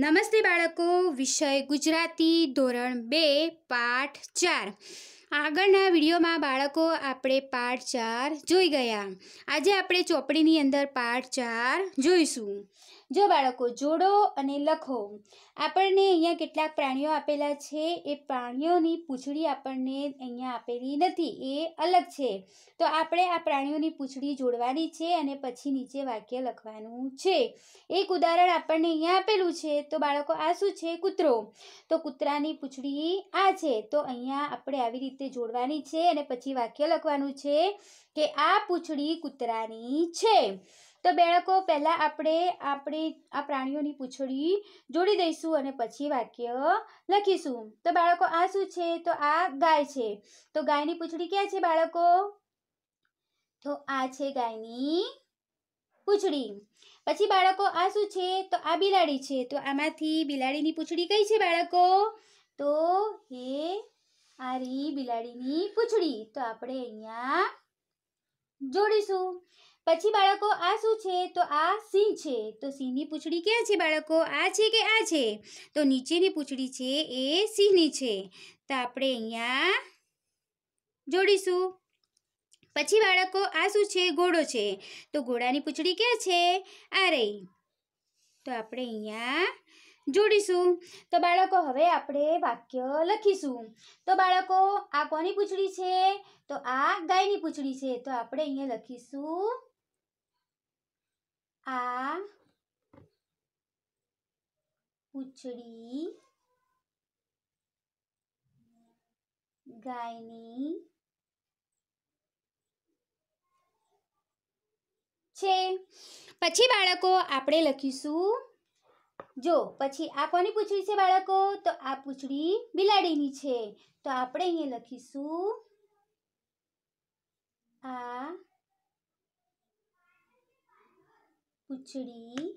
નમસ્તે બાળકો વિષય ગુજરાતી ધોરણ બે પાઠ ચાર આગળના વિડીયોમાં બાળકો આપણે પાર્ટ ચાર જોઈ ગયા આજે આપણે ચોપડીની અંદર પાર્ટ ચાર જોઈશું જો બાળકો જોડો અને લખો આપણને અહીંયા કેટલાક પ્રાણીઓ આપેલા છે એ પ્રાણીઓની પૂંછડી આપણને અહીંયા આપેલી નથી એ અલગ છે તો આપણે આ પ્રાણીઓની પૂંછડી જોડવાની છે અને પછી નીચે વાક્ય લખવાનું છે એક ઉદાહરણ આપણને અહીંયા આપેલું છે તો બાળકો આ શું છે કૂતરો તો કૂતરાની પૂંછડી આ છે તો અહીંયા આપણે આવી રીતે રીતે જોડવાની છે અને પછી વાક્ય લખવાનું છે કે આ પૂંછડી કૂતરાની છે તો બેળકો પહેલાં આપણે આપણે આ પ્રાણીઓની પૂછડી જોડી દઈશું અને પછી વાક્ય લખીશું તો બાળકો આ શું છે તો આ ગાય છે તો ગાયની પૂછડી ક્યાં છે બાળકો તો આ છે ગાયની પૂછડી પછી બાળકો આ શું છે તો આ બિલાડી છે તો આમાંથી બિલાડીની પૂછડી કઈ છે બાળકો તો એ આ રી બિલાડીની પૂંછડી તો આપણે અહીંયા જોડીશું પછી બાળકો આ શું છે તો આ સિંહ છે તો સિંહની પૂંછડી ક્યાં છે બાળકો આ છે કે આ છે તો નીચેની પૂંછડી છે એ સિંહની છે તો આપણે અહીંયા જોડીશું પછી બાળકો આ શું છે ઘોડો છે તો ઘોડાની પૂંછડી ક્યાં છે આ રહી તો આપણે અહીંયા જોડીશું તો બાળકો હવે આપણે વાક્ય લખીશું તો બાળકો આ કોની પૂંછડી છે તો આ ગાયની પૂંછડી છે તો આપણે અહીંયા લખીશું આ પૂંછડી ગાયની છે પછી બાળકો આપણે લખીશું જો પછી આ કોની પૂંછડી છે બાળકો તો આ પૂંછડી બિલાડીની છે તો આપણે અહીંયા લખીશું આ પૂંછડી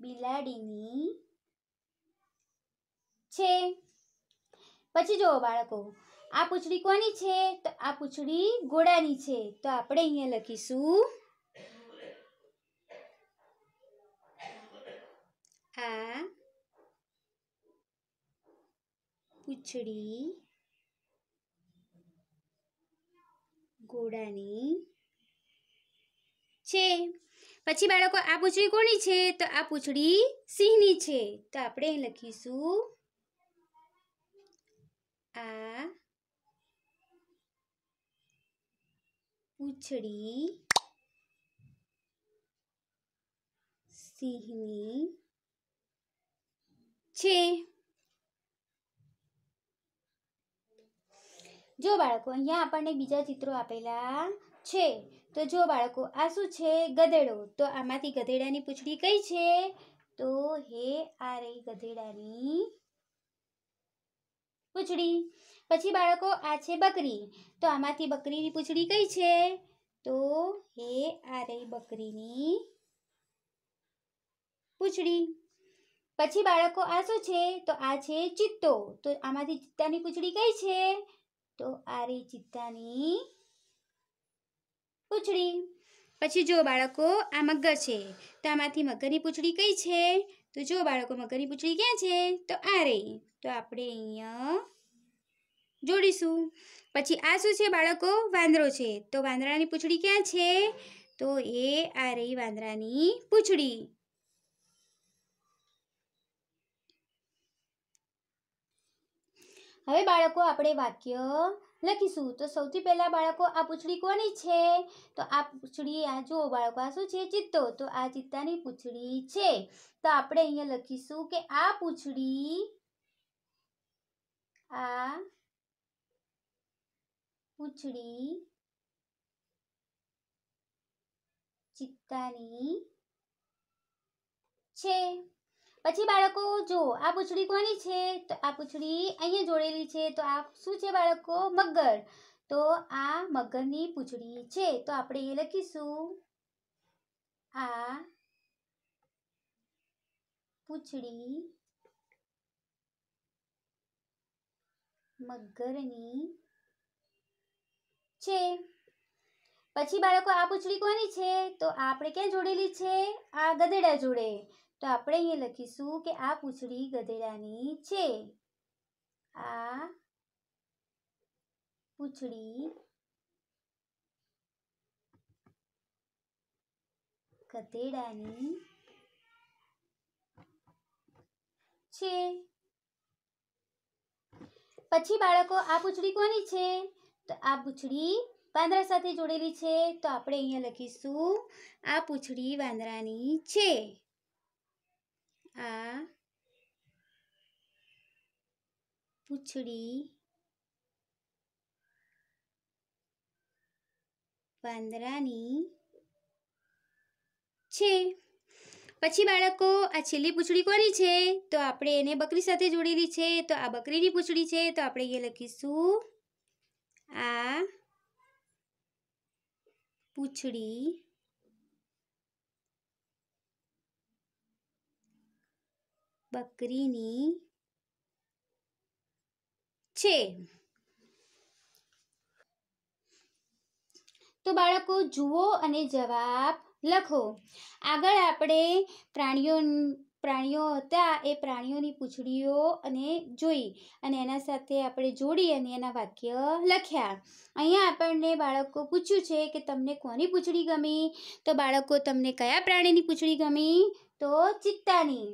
બિલાડીની છે પછી જુઓ બાળકો આ પૂંછડી કોની છે તો આ પૂછડી ઘોડાની છે તો આપણે અહીંયા લખીશું પૂંછડી ઘોડાની છે પછી બાળકો આ પૂછડી કોની છે તો આ પૂંછડી સિંહની છે તો આપણે લખીશું આ પૂંછડી સિંહની છે જો બાળકો અહીંયા આપણને બીજા ચિત્રો આપેલા છે તો જો બાળકો આ શું છે ગધેડો તો આમાંથી ગધેડાની પૂછડી કઈ છે તો હે આ રહી ગધેડાની પૂંછડી પછી બાળકો આ છે બકરી તો આમાંથી બકરીની પૂછડી કઈ છે તો હે આ રહી બકરીની પૂંછડી પછી બાળકો આ શું છે તો આ છે ચિત્તો તો આમાંથી ચિત્તાની પૂછડી કઈ છે તો આ રહી ચિત્તાની પૂંછડી પછી જો બાળકો આ મગર છે તો આમાંથી મગરની પૂંછડી કઈ છે તો જો બાળકો મગરની પૂછડી ક્યાં છે તો આ રહી તો આપણે અહીંયા જોડીશું પછી આ શું છે બાળકો વાંદરો છે તો વાંદરાની પૂછડી ક્યાં છે તો એ આ રહી વાંદરાની પૂંછડી હવે બાળકો આપણે વાક્ય લખીશું તો સૌથી પહેલાં બાળકો આ પૂંછડી કોની છે તો આ પૂંછડી આ જુઓ બાળકો આ શું છે ચિત્તો તો આ ચિત્તાની પૂંછડી છે તો આપણે અહીંયા લખીશું કે આ પૂંછડી આ પૂંછડી ચિત્તાની છે પછી બાળકો જો આ પૂછડી કોની છે તો આ પૂંછડી અહીંયા જોડેલી છે તો આ શું છે બાળકો મગર તો આ મગરની પૂછડી છે તો આપણે એ લખીશું આ પૂંછડી મગરની છે પછી બાળકો આ પૂંછડી કોની છે તો આ આપણે ક્યાં જોડેલી છે આ ગધેડા જોડે તો આપણે અહીંયા લખીશું કે આ પૂંછડી ગધેડાની છે આ પૂંછડી ગધેડાની છે પછી બાળકો આ પૂંછડી કોની છે તો આ પૂંછડી વાંદરા સાથે જોડેલી છે તો આપણે અહીંયા લખીશું આ પૂંછડી વાંદરાની છે આ પૂંછડી વાંદરાની છે પછી બાળકો આ છેલ્લી પૂછડી કોની છે તો આપણે એને બકરી સાથે જોડેલી છે તો આ બકરીની પૂછડી છે તો આપણે એ લખીશું આ પૂંછડી બકરીની છે તો બાળકો જુઓ અને જવાબ લખો આગળ આપણે પ્રાણીઓ પ્રાણીઓ હતા એ પ્રાણીઓની પૂંછડીઓ અને જોઈ અને એના સાથે આપણે જોડી અને એના વાક્ય લખ્યા અહીંયા આપણને બાળકો પૂછ્યું છે કે તમને કોની પૂંછડી ગમી તો બાળકો તમને કયા પ્રાણીની પૂંછડી ગમી તો ચિત્તાની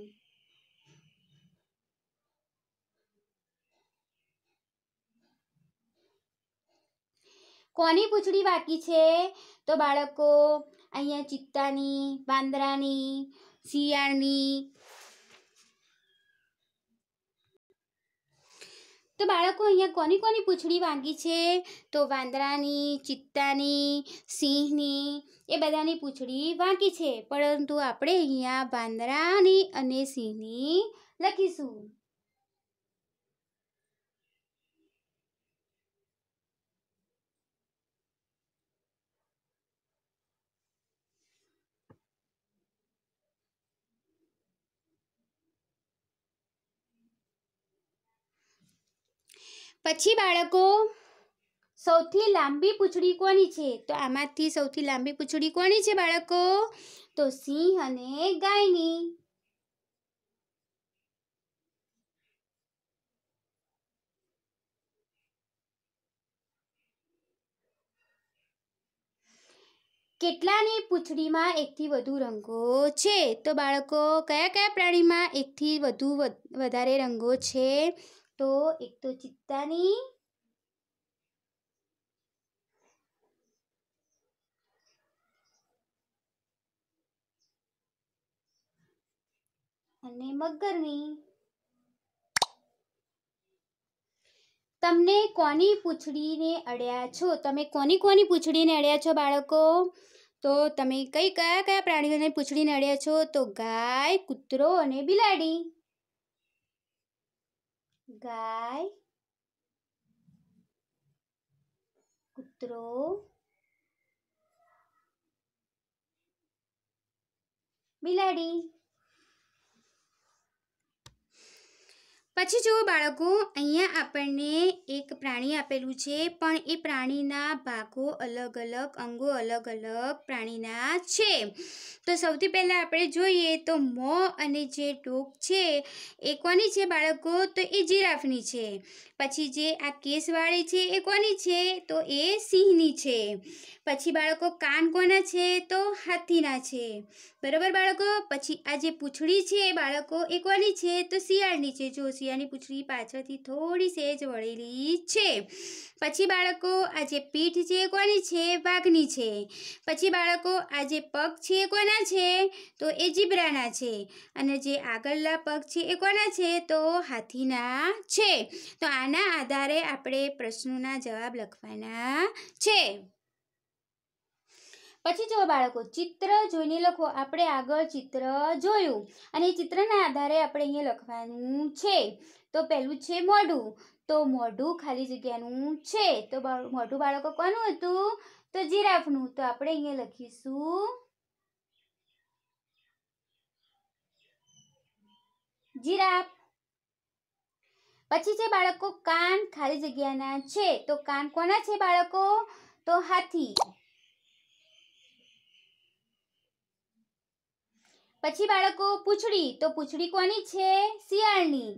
કોની પૂછડી વાકી છે તો બાળકો અહીંયા ચિત્તાની વાંદરાની શિયાળની તો બાળકો અહીંયા કોની કોની પૂછડી વાગી છે તો વાંદરાની ચિત્તાની સિંહની એ બધાની પૂંછડી વાંકી છે પરંતુ આપણે અહીંયા વાંદરાની અને સિંહની લખીશું પછી બાળકો સૌથી લાંબી પૂંછડી કોની છે તો આમાંથી સૌથી લાંબી પૂંછડી કોની છે બાળકો તો સિંહ અને ગાયની કેટલાની પૂંછડીમાં એકથી વધુ રંગો છે તો બાળકો કયા કયા પ્રાણીમાં એકથી વધુ વધારે રંગો છે તો એક તો ચિત્તાની અને મગરની તમને કોની પૂંછડીને અડ્યા છો તમે કોની કોની પૂંછડીને અડ્યા છો બાળકો તો તમે કઈ કયા કયા પ્રાણીઓને પૂછડીને અડ્યા છો તો ગાય કૂતરો અને બિલાડી गाय कुत्रो बिलाडी પછી જુઓ બાળકો અહીંયા આપણને એક પ્રાણી આપેલું છે પણ એ પ્રાણીના ભાગો અલગ અલગ અંગો અલગ અલગ પ્રાણીના છે તો સૌથી પહેલાં આપણે જોઈએ તો મો અને જે ટોક છે એ કોની છે બાળકો તો એ જીરાફની છે પછી જે આ કેસવાળી છે એ કોની છે તો એ સિંહની છે પછી બાળકો કાન કોના છે તો હાથીના છે બરાબર બાળકો પછી આ જે પૂંછડી છે બાળકો એ કોની છે તો શિયાળની છે જો ભૂસિયાની પૂંછડી પાછળથી થોડી સેજ વળેલી છે પછી બાળકો આ જે પીઠ છે કોની છે વાઘની છે પછી બાળકો આ જે પગ છે એ કોના છે તો એ જીબ્રાના છે અને જે આગળના પગ છે એ કોના છે તો હાથીના છે તો આના આધારે આપણે પ્રશ્નોના જવાબ લખવાના છે પછી જો બાળકો ચિત્ર જોઈને લખો આપણે આગળ ચિત્ર જોયું અને એ ચિત્રના આધારે આપણે અહીંયા લખવાનું છે તો પહેલું છે મોઢું તો મોઢું ખાલી જગ્યાનું છે તો મોઢું બાળકો કોનું હતું તો જીરાફનું તો આપણે અહીંયા લખીશું જીરાફ પછી છે બાળકો કાન ખાલી જગ્યાના છે તો કાન કોના છે બાળકો તો હાથી પછી બાળકો પૂંછડી તો પૂછડી કોની છે શિયાળની